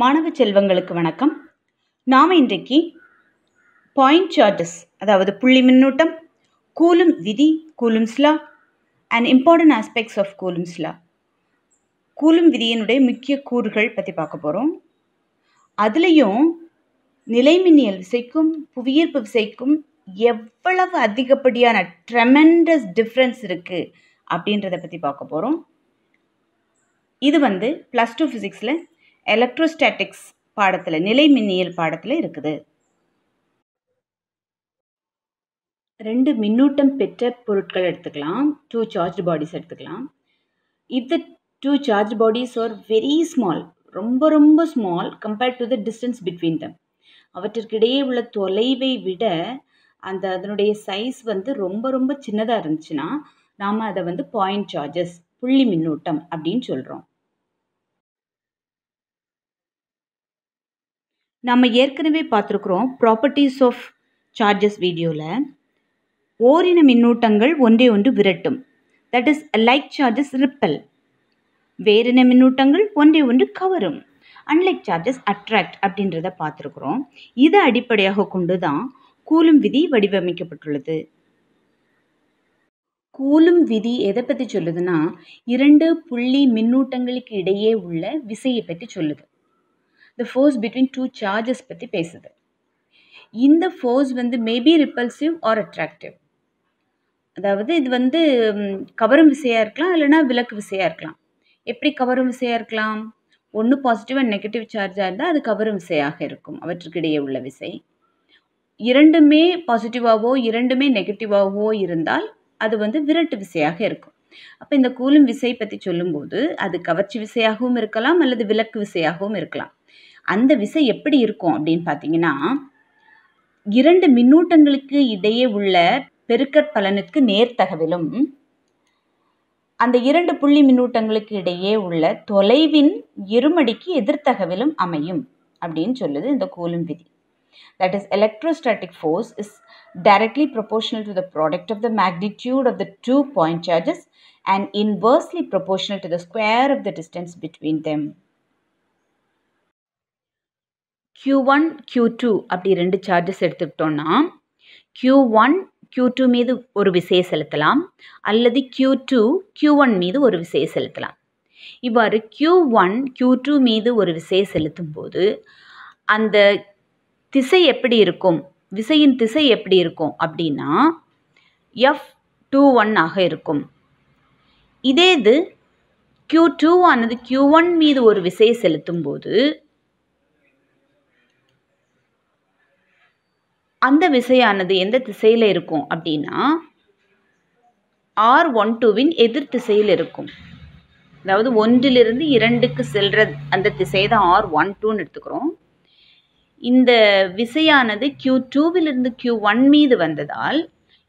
மாணவ செல்வங்களுக்கு வணக்கம் நாம் இன்றைக்கு பாயிண்ட் சார்ஜஸ் அதாவது புள்ளி மின்னூட்டம் கூலும் விதி Coulomb's law and important aspects of Coulomb's law Coulomb விதியினுடைய முக்கிய கூறுகள் பற்றி பார்க்க போகிறோம் அதுலேயும் நிலைமின்னியல் விசைக்கும் புவியீர்ப்பு விசைக்கும் எவ்வளவு அதிகப்படியான ட்ரெமெண்டஸ் டிஃப்ரென்ஸ் இருக்குது அப்படின்றத பற்றி பார்க்க போகிறோம் இது வந்து ப்ளஸ் டூ ஃபிசிக்ஸில் எலக்ட்ரோஸ்டாட்டிக்ஸ் பாடத்தில் நிலை மின்னியல் பாடத்தில் இருக்குது ரெண்டு மின்னூட்டம் பெற்ற பொருட்கள் எடுத்துக்கலாம் டூ சார்ஜ் பாடிஸ் எடுத்துக்கலாம் if the two charge bodies are very small ரொம்ப ரொம்ப small compared to the distance between them அவற்றிற்கிடையே உள்ள தொலைவை விட அந்த அதனுடைய சைஸ் வந்து ரொம்ப ரொம்ப சின்னதாக இருந்துச்சுன்னா நாம் அதை வந்து பாயிண்ட் சார்ஜஸ் புள்ளி மின்னூட்டம் அப்படின்னு சொல்கிறோம் நம்ம ஏற்கனவே பார்த்துருக்குறோம் ப்ராப்பர்ட்டிஸ் ஆஃப் சார்ஜஸ் வீடியோவில் ஓரின மின்னூட்டங்கள் ஒன்றே ஒன்று விரட்டும் that is like charges repel வேறின மின்னூட்டங்கள் ஒன்றே ஒன்று கவரும் அன்லைக் சார்ஜஸ் அட்ராக்ட் அப்படின்றத பார்த்துருக்குறோம் இதை அடிப்படையாக கொண்டு தான் கூலும் விதி வடிவமைக்கப்பட்டுள்ளது கூலும் விதி எதை பற்றி சொல்லுதுன்னா இரண்டு புள்ளி மின்னூட்டங்களுக்கு இடையே உள்ள விசையை பற்றி சொல்லுது the force between two charges பற்றி பேசுது இந்த ஃபோர்ஸ் வந்து மேபி ரிப்பல்சிவ் ஆர் அட்ராக்டிவ் அதாவது இது வந்து கவரும் விசையாக இருக்கலாம் இல்லைனா விளக்கு விசையாக இருக்கலாம் எப்படி கவரும் விசையாக இருக்கலாம் ஒன்று பாசிட்டிவ் அண்ட் நெகட்டிவ் சார்ஜாக இருந்தால் அது கவரும் விசையாக இருக்கும் அவற்றுக்கிடையே உள்ள விசை இரண்டுமே பாசிட்டிவாகவோ இரண்டுமே நெகட்டிவாகவோ இருந்தால் அது வந்து விரட்டு விசையாக இருக்கும் அப்போ இந்த கூலும் விசை பற்றி சொல்லும்போது அது கவர்ச்சி விசையாகவும் இருக்கலாம் அல்லது விலக்கு விசையாகவும் இருக்கலாம் அந்த விசை எப்படி இருக்கும் அப்படின்னு பார்த்தீங்கன்னா இரண்டு மின்னூட்டங்களுக்கு இடையே உள்ள பெருக்கற்பலனுக்கு நேர்த்தகவிலும் அந்த இரண்டு புள்ளி மின்னூட்டங்களுக்கு இடையே உள்ள தொலைவின் இருமடிக்கு எதிர்த்தகவிலும் அமையும் அப்படின்னு சொல்லுது இந்த கூலும் விதி that is electrostatic force is directly proportional to the product of the magnitude of the two point charges and inversely proportional to the square of the distance between them Q one Q two அப்படி ரெண்டு charges எடுத்துக்கிட்டோம்னா Q one Q two மீது ஒரு விசையை செலுத்தலாம் அல்லது Q two Q one மீது ஒரு விசையை செலுத்தலாம் இவ்வாறு க்யூ ஒன் க்யூ டூ மீது ஒரு விசையை செலுத்தும் போது அந்த திசை எப்படி இருக்கும் விசையின் திசை எப்படி இருக்கும் அப்படின்னா எஃப் டூ ஆக இருக்கும் இதே இது க்யூ டூ ஆனது க்யூ ஒன் மீது ஒரு விசையை செலுத்தும் போது அந்த விசையானது எந்த திசையில் இருக்கும் அப்படின்னா ஆர் ஒன் டூவின் எதிர் திசையில் இருக்கும் அதாவது ஒன்றிலிருந்து இரண்டுக்கு செல்கிற அந்த திசையை தான் ஆர் ஒன் டூன்னு எடுத்துக்கிறோம் இந்த விசையானது கியூ டூவிலிருந்து கியூ ஒன் மீது வந்ததால்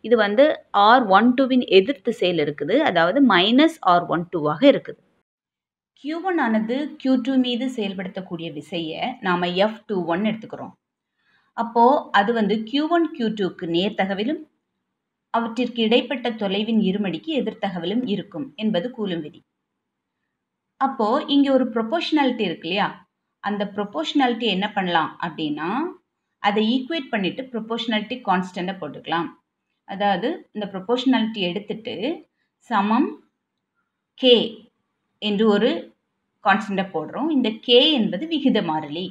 இது வந்து ஆர் ஒன் டூவின் எதிர் திசையில் இருக்குது அதாவது மைனஸ் ஆர் ஒன் டூவாக இருக்குது கியூ ஒன் ஆனது கியூ டூ மீது செயல்படுத்தக்கூடிய விசையை நாம் எஃப் டூ ஒன் எடுத்துக்கிறோம் அப்போது அது வந்து கியூ ஒன் கியூ டூக்கு நேர்த்தகவிலும் அவற்றிற்கு இடைப்பட்ட தொலைவின் இருமடிக்கு தகவலும் இருக்கும் என்பது கூலும் விதி அப்போது இங்கே ஒரு ப்ரொபோஷனாலிட்டி இருக்கு இல்லையா அந்த ப்ரொபோஷனாலிட்டி என்ன பண்ணலாம் அப்படின்னா அதை ஈக்குவேட் பண்ணிவிட்டு ப்ரொபோஷனாலிட்டி கான்ஸ்டண்ட்டாக போட்டுக்கலாம் அதாவது இந்த ப்ரொபோஷனாலிட்டி எடுத்துட்டு சமம் கே என்று ஒரு கான்ஸ்டண்ட்டாக போடுறோம் இந்த கே என்பது விகித மாறிலி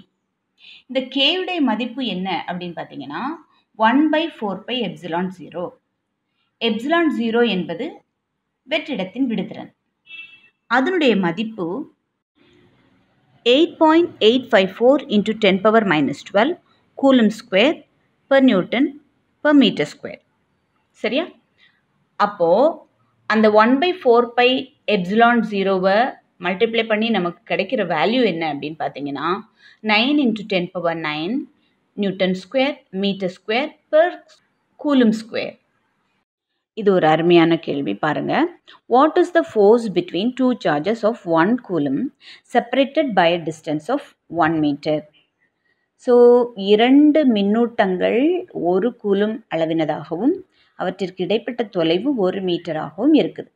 இந்த கேவுடைய மதிப்பு என்ன அப்படின்னு பார்த்தீங்கன்னா one by four pi epsilon zero epsilon zero என்பது வெற்றிடத்தின் விடுதிறன் அதனுடைய மதிப்பு eight point eight five four into ten power minus twelve coulomb square per newton per metre square சரியா அப்போது அந்த one by four pi epsilon ஜீரோவை மல்டிப்ளை பண்ணி நமக்கு கிடைக்கிற வேல்யூ என்ன அப்படின்னு பார்த்தீங்கன்னா nine into ten power nine newton square metre square per coulomb square இது ஒரு அருமையான கேள்வி பாருங்கள் what is the force between two charges of one coulomb separated by a distance of one metre so இரண்டு மின்னூட்டங்கள் ஒரு கூலும் அளவினதாகவும் அவற்றிற்கு இடைப்பட்ட தொலைவு ஒரு மீட்டராகவும் இருக்குது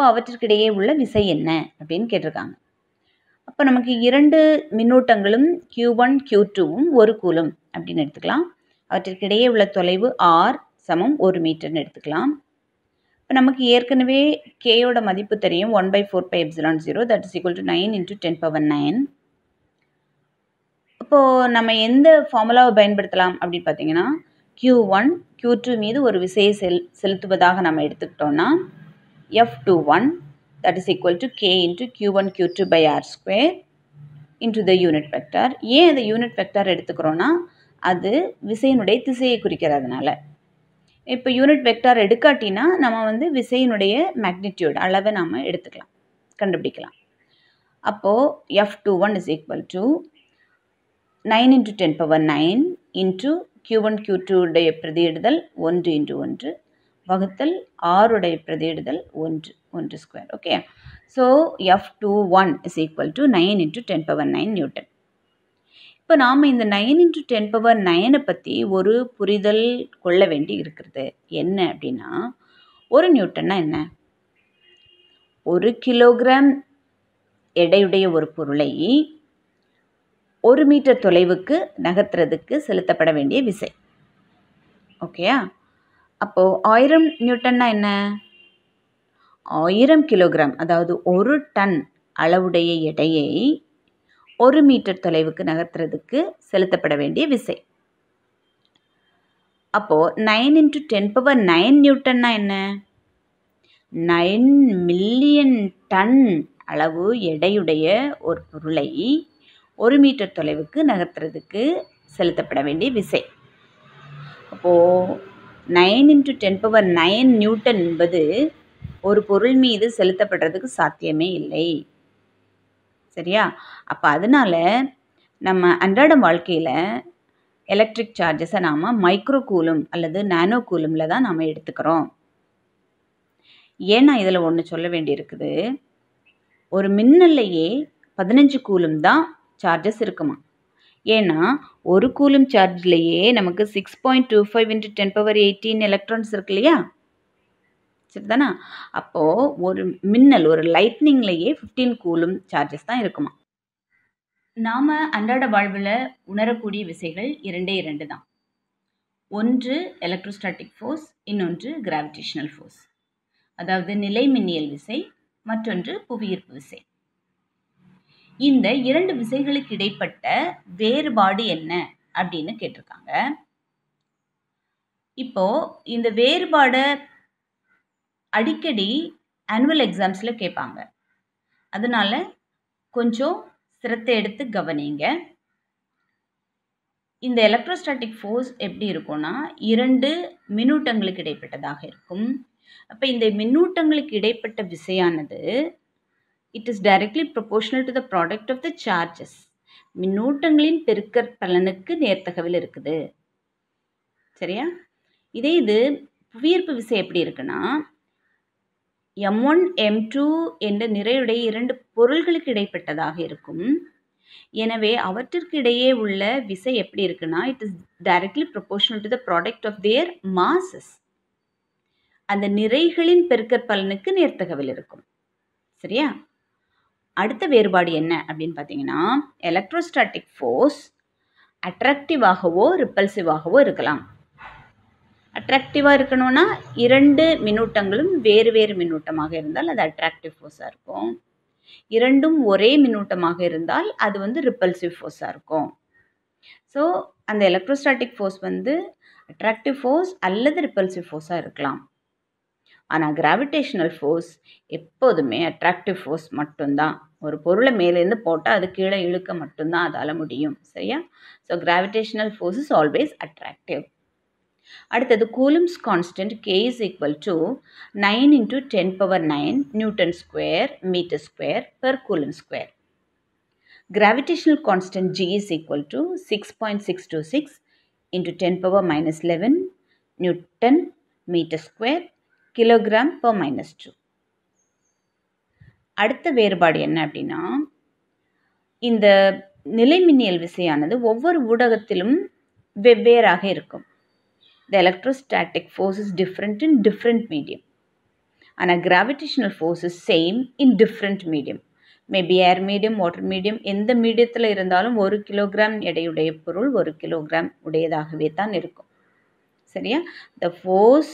இப்போ அவற்றிற்கிடையே உள்ள விசை என்ன அப்படின்னு கேட்டிருக்காங்க அப்போ நமக்கு இரண்டு மின்னூட்டங்களும் கியூ ஒன் கியூ டூவும் ஒரு கூலம் அப்படின்னு எடுத்துக்கலாம் அவற்றிற்கிடையே உள்ள தொலைவு ஆர் சமம் ஒரு மீட்டர்னு எடுத்துக்கலாம் இப்போ நமக்கு ஏற்கனவே கேயோட மதிப்பு தெரியும் one by four pi epsilon zero that is equal to nine into ten power nine இப்போது நம்ம எந்த ஃபார்முலாவை பயன்படுத்தலாம் அப்படின்னு பார்த்தீங்கன்னா கியூ ஒன் கியூ டூ மீது ஒரு விசையை செல் செலுத்துவதாக நம்ம எடுத்துக்கிட்டோன்னா F21 that is equal to k into q1 q2 by r square into the unit vector ஏன் அது யூனிட் வெக்டார் எடுத்துக்கிறோன்னா அது விசையினுடைய திசையை குறிக்கிறதுனால இப்போ யூனிட் வெக்டார் எடுக்காட்டினா நம்ம வந்து விசையினுடைய மேக்னிடியூட் அளவை நாம் எடுத்துக்கலாம் கண்டுபிடிக்கலாம் அப்போது F two one is equal to nine into ten power nine into Q one Q டூடைய பிரதியிடுதல் ஒன்று இன்ட்டு ஒன்று வகுத்தல் ஆறுடைய பிரதியிடுதல் ஒன்று ஒன்று square okay so F two one is equal to nine into ten power nine newton இப்போ நாம் இந்த நைன் இன்ட்டு டென் பவர் நைனை பற்றி ஒரு புரிதல் கொள்ள வேண்டி இருக்கிறது என்ன அப்படின்னா ஒரு நியூட்டன்னா என்ன ஒரு கிலோகிராம் எடையுடைய ஒரு பொருளை ஒரு மீட்டர் தொலைவுக்கு நகர்த்துறதுக்கு செலுத்தப்பட வேண்டிய விசை ஓகேயா அப்போது ஆயிரம் நியூட்டன்னா என்ன ஆயிரம் கிலோகிராம் அதாவது ஒரு டன் அளவுடைய எடையை ஒரு மீட்டர் தொலைவுக்கு நகர்த்துறதுக்கு செலுத்தப்பட வேண்டிய விசை அப்போது nine into ten power nine நியூட்டன்னா என்ன நைன் மில்லியன் டன் அளவு எடையுடைய ஒரு பொருளை ஒரு மீட்டர் தொலைவுக்கு நகர்த்துறதுக்கு செலுத்தப்பட வேண்டிய விசை அப்போது nine into ten power nine newton என்பது ஒரு பொருள் மீது செலுத்தப்படுறதுக்கு சாத்தியமே இல்லை சரியா அப்போ அதனால் நம்ம அன்றாடம் வாழ்க்கையில் எலக்ட்ரிக் சார்ஜஸை நாம் மைக்ரோ கூலும் அல்லது நானோ கூலுமில் தான் நாம் எடுத்துக்கிறோம் ஏன்னா இதில் ஒன்று சொல்ல வேண்டியிருக்குது ஒரு மின்னல்லையே பதினஞ்சு கூலும் தான் சார்ஜஸ் இருக்குமா ஏன்னா ஒரு கூலும் சார்ஜ்லேயே நமக்கு six point two five into ten power eighteen electrons இருக்கு இல்லையா சரிதானா அப்போது ஒரு மின்னல் ஒரு லைட்னிங்லேயே ஃபிஃப்டீன் கூலும் சார்ஜஸ் தான் இருக்குமா நாம் அன்றாட வாழ்வில் உணரக்கூடிய விசைகள் இரண்டே இரண்டு தான் ஒன்று எலக்ட்ரோஸ்டாட்டிக் ஃபோர்ஸ் இன்னொன்று கிராவிடேஷனல் ஃபோர்ஸ் அதாவது நிலை மின்னியல் விசை மற்றொன்று புவியீர்ப்பு விசை இந்த இரண்டு விசைகளுக்கு இடைப்பட்ட வேறுபாடு என்ன அப்படின்னு கேட்டிருக்காங்க இப்போ இந்த வேறுபாடை அடிக்கடி ஆனுவல் எக்ஸாம்ஸில் கேட்பாங்க அதனால கொஞ்சம் சிரத்தை எடுத்து கவனிங்க இந்த எலக்ட்ரோஸ்டாட்டிக் ஃபோர்ஸ் எப்படி இருக்கும்னா இரண்டு மின்னூட்டங்களுக்கு இடைப்பட்டதாக இருக்கும் அப்போ இந்த மின்னூட்டங்களுக்கு இடைப்பட்ட விசையானது it is directly proportional to the product of the charges மின்னூட்டங்களின் பெருக்கற் பலனுக்கு நேர்த்தகவில் இருக்குது சரியா இதே இது புவியீர்ப்பு விசை எப்படி இருக்குன்னா எம் ஒன் எம் டூ என்ற நிறையுடைய இரண்டு பொருள்களுக்கு இடைப்பட்டதாக இருக்கும் எனவே அவற்றிற்கு இடையே உள்ள விசை எப்படி இருக்குன்னா it is directly proportional to the product of their masses அந்த நிறைகளின் பெருக்கற் பலனுக்கு நேர்த்தகவில் இருக்கும் சரியா அடுத்த வேறுபாடு என்ன அப்படின்னு பார்த்தீங்கன்னா எலக்ட்ரோஸ்டாட்டிக் ஃபோர்ஸ் அட்ராக்டிவாகவோ ரிப்பல்சிவாகவோ இருக்கலாம் அட்ராக்டிவாக இருக்கணும்னா இரண்டு மின்னூட்டங்களும் வேறு வேறு மின்னூட்டமாக இருந்தால் அது அட்ராக்டிவ் ஃபோர்ஸாக இருக்கும் இரண்டும் ஒரே மின்னூட்டமாக இருந்தால் அது வந்து ரிப்பல்சிவ் ஃபோர்ஸாக இருக்கும் ஸோ அந்த எலக்ட்ரோஸ்டாட்டிக் ஃபோர்ஸ் வந்து அட்ராக்டிவ் ஃபோர்ஸ் அல்லது ரிப்பல்சிவ் ஃபோர்ஸாக இருக்கலாம் ஆனால் கிராவிடேஷனல் ஃபோர்ஸ் எப்போதுமே அட்ராக்டிவ் ஃபோர்ஸ் மட்டும்தான் ஒரு பொருளை மேலேருந்து போட்டால் அது கீழே இழுக்க மட்டும்தான் அதால் முடியும் சரியா so gravitational force is always attractive அடுத்தது Coulomb's constant K is equal to nine into ten power nine newton square metre square per coulomb square gravitational constant equal to six point six two six into ten power minus eleven newton metre square kilogram per minus two அடுத்த வேறுபாடு என்ன அப்படின்னா இந்த நிலைமின்னியல் விசையானது ஒவ்வொரு ஊடகத்திலும் வெவ்வேறாக இருக்கும் the electrostatic force is different in different medium ஆனால் gravitational force is same in different medium maybe air medium water medium எந்த மீடியத்தில் இருந்தாலும் ஒரு கிலோகிராம் எடையுடைய பொருள் ஒரு கிலோகிராம் உடையதாகவே தான் இருக்கும் சரியா the force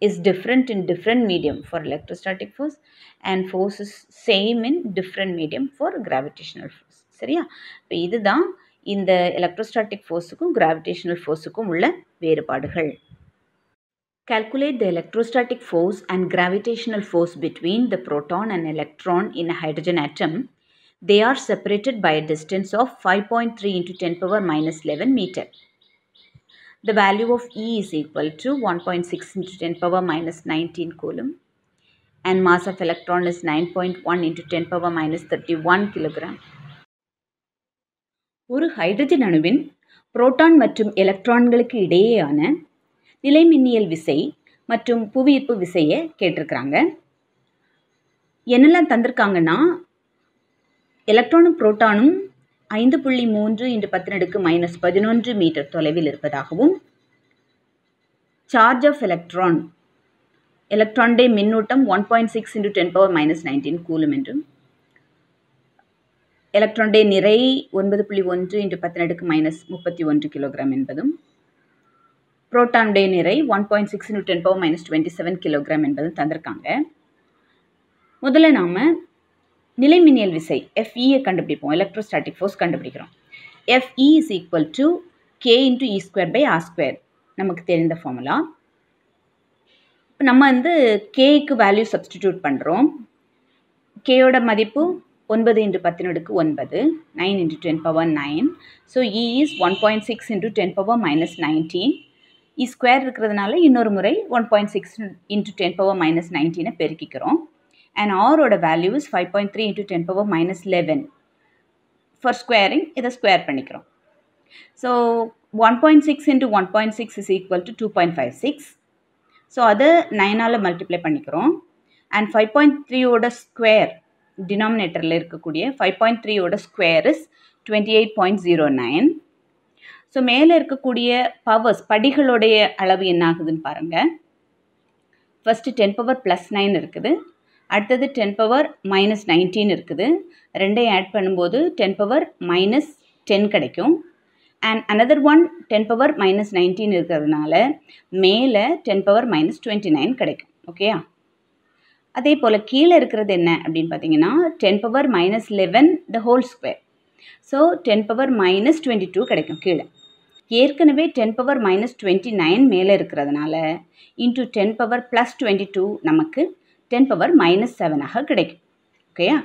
is different in different medium for electrostatic force and force is same in different medium for gravitational force the electrostatic force and gravitational force, gravitational ஃபோர்ஸுக்கும் உள்ள வேறுபாடுகள் Calculate the electrostatic force and gravitational force between the proton and electron in a hydrogen atom. They are separated by a distance of 5.3 into 10 power minus 11 meter. the value of E is equal to 1.6 into 10 power minus 19 coulomb and mass of electron is 9.1 into 10 power minus 31 kilogram. ஒரு hydrogen அணுவின் proton மற்றும் எலக்ட்ரான்களுக்கு இடையேயான நிலை மின்னியல் விசை மற்றும் புவியீர்ப்பு விசையை கேட்டிருக்கிறாங்க என்னெல்லாம் தந்திருக்காங்கன்னா எலக்ட்ரானும் புரோட்டானும் ஐந்து புள்ளி மூன்று இன்று பத்தினடுக்கு மைனஸ் பதினொன்று மீட்டர் தொலைவில் இருப்பதாகவும் சார்ஜ் ஆஃப் எலக்ட்ரான் எலக்ட்ரான் டே மின்னூட்டம் one point six into ten power minus nineteen coulomb என்றும் எலக்ட்ரான் டே நிறை ஒன்பது புள்ளி ஒன்று இன்று பத்தினடுக்கு மைனஸ் முப்பத்தி ஒன்று கிலோகிராம் என்பதும் புரோட்டான் டே நிறை one point six into ten power minus twenty seven kilogram என்பதும் தந்திருக்காங்க முதல்ல நாம் நிலைமின்னியல் விசை எஃப்இயை கண்டுபிடிப்போம் எலக்ட்ரோஸ்டாட்டிக் ஃபோர்ஸ் கண்டுபிடிக்கிறோம் F E is equal to K into E square by R square நமக்கு தெரிந்த ஃபார்முலா இப்போ நம்ம வந்து கேக்கு வேல்யூ சப்ஸ்டிடியூட் பண்ணுறோம் கேயோட மதிப்பு ஒன்பது இன்ட்டு பத்தினடுக்கு ஒன்பது nine into ten power nine so E is one point six into ten power minus nineteen E square இருக்கிறதுனால இன்னொரு முறை one point six into ten power minus நைன்டீனை பெருக்கிக்கிறோம் and r ஓட value is five point three into ten power minus eleven for squaring இதை square பண்ணிக்கிறோம் so one point six into one point six is equal to two point five six so அதை நைனால் multiply பண்ணிக்கிறோம் and five point த்ரீயோட square டினாமினேட்டரில் இருக்கக்கூடிய five point த்ரீயோட square is twenty eight point zero nine so மேலே இருக்கக்கூடிய powers படிகளுடைய அளவு என்ன ஆகுதுன்னு பாருங்கள் first ten power plus nine இருக்குது அடுத்தது டென் பவர் மைனஸ் நைன்டீன் இருக்குது ரெண்டையும் ஆட் பண்ணும்போது டென் பவர் மைனஸ் டென் கிடைக்கும் and another one ten power minus nineteen இருக்கிறதுனால மேலே ten power minus twenty nine கிடைக்கும் ஓகேயா அதே போல் கீழே இருக்கிறது என்ன அப்படின்னு பார்த்தீங்கன்னா ten power minus eleven the whole square so ten power minus twenty two கிடைக்கும் கீழே ஏற்கனவே ten power minus twenty nine மேலே இருக்கிறதுனால into ten power plus twenty two நமக்கு டென் பவர் மைனஸ் செவனாக கிடைக்கும் ஓகேயா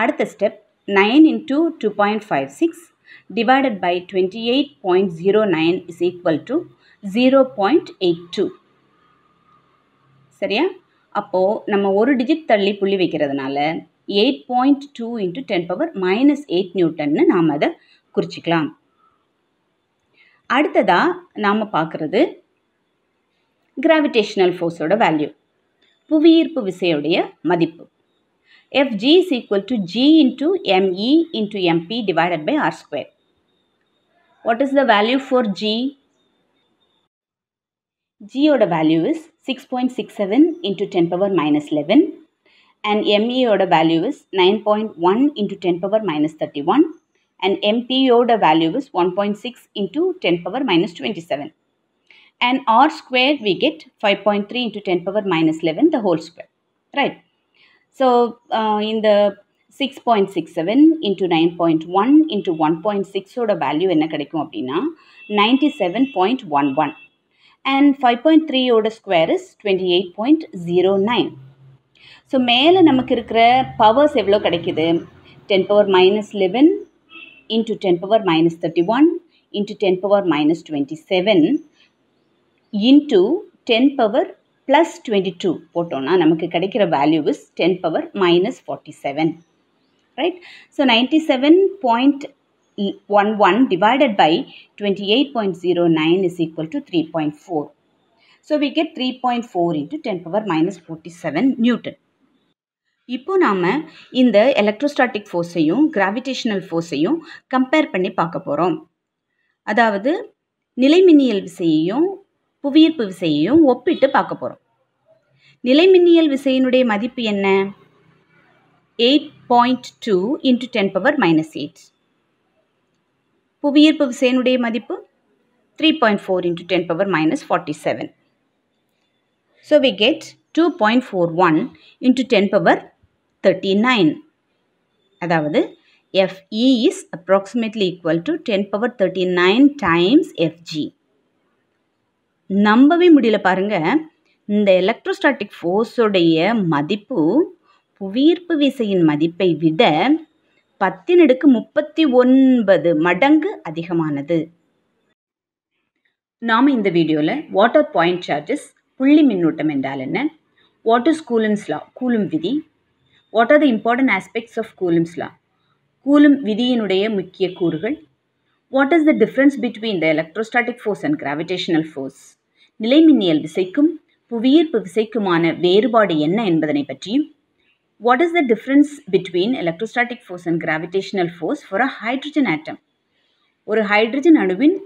அடுத்த step nine into two point five six divided by twenty eight point zero nine is equal to zero point eight two சரியா அப்போது நம்ம ஒரு டிஜிட் தள்ளி புள்ளி வைக்கிறதுனால eight point two into ten power minus eight நியூட்டன்னு நாம் அதை குறிச்சிக்கலாம் அடுத்ததாக நாம் பார்க்குறது கிராவிடேஷ்னல் ஃபோர்ஸோட வேல்யூ புவியீர்ப்பு விசையுடைய மதிப்பு FG is equal to G into ME into MP divided by R square. What is the value for G? G order value is 6.67 into 10 power minus 11 and ME order value is 9.1 into 10 power minus 31 and MP order value is 1.6 into 10 power minus 27 and r squared we get 5.3 into 10 power minus 11 the whole square right so uh, in the 6.67 into 9.1 into 1.6 oda value enna kadaikum appadina 97.11 and 5.3 oda square is 28.09 so mele namak irukra powers evlo kadaikudhu 10 power minus 11 into 10 power minus 31 into 10 power minus 27 into ten power plus twenty two போட்டோம்னா நமக்கு கிடைக்கிற value is ten power minus forty seven right so ninety seven point one one divided by twenty eight point zero nine is equal to three point four so we get three point four into ten power minus forty seven newton இப்போது நாம் இந்த electrostatic ஃபோர்ஸையும் gravitational ஃபோர்ஸையும் compare பண்ணி பார்க்க போகிறோம் அதாவது நிலைமின்னியல் விசையையும் புவியீர்ப்பு விசையையும் ஒப்பிட்டு பார்க்க போகிறோம் நிலைமின்னியல் விசையினுடைய மதிப்பு என்ன eight point two into ten power minus eight புவியீர்ப்பு விசையினுடைய மதிப்பு three point four into ten power minus forty seven so we get two point four one into ten power thirty nine அதாவது is approximately equal to ten power thirty nine times F G நம்பவே முடியல பாருங்கள் இந்த electrostatic ஃபோர்ஸோடைய மதிப்பு புவியீர்ப்பு விசையின் மதிப்பை விட பத்தினடுக்கு முப்பத்தி ஒன்பது மடங்கு அதிகமானது நாம் இந்த வீடியோவில் வாட்டர் பாயிண்ட் சார்ஜஸ் புள்ளி மின்னூட்டம் என்றால் என்ன what is Coulomb's law Coulomb விதி what are the important aspects of Coulomb's law Coulomb விதியினுடைய முக்கிய கூறுகள் what is the difference between the electrostatic force and gravitational force நிலைமின்னியல் விசைக்கும் புவியீர்ப்பு விசைக்குமான வேறுபாடு என்ன என்பதனை பற்றியும் what is the difference between electrostatic force and gravitational force for a hydrogen atom ஒரு ஹைட்ரஜன் அணுவின்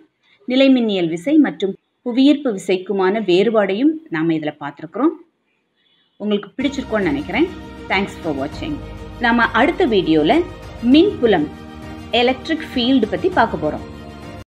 நிலைமின்னியல் விசை மற்றும் புவியீர்ப்பு விசைக்குமான வேறுபாடையும் நாம் இதில் பார்த்துருக்குறோம் உங்களுக்கு பிடிச்சிருக்கோன்னு நினைக்கிறேன் தேங்க்ஸ் ஃபார் வாட்சிங் நம்ம அடுத்த வீடியோவில் மின் மின்புலம் எலக்ட்ரிக் ஃபீல்டு பற்றி பார்க்க போகிறோம்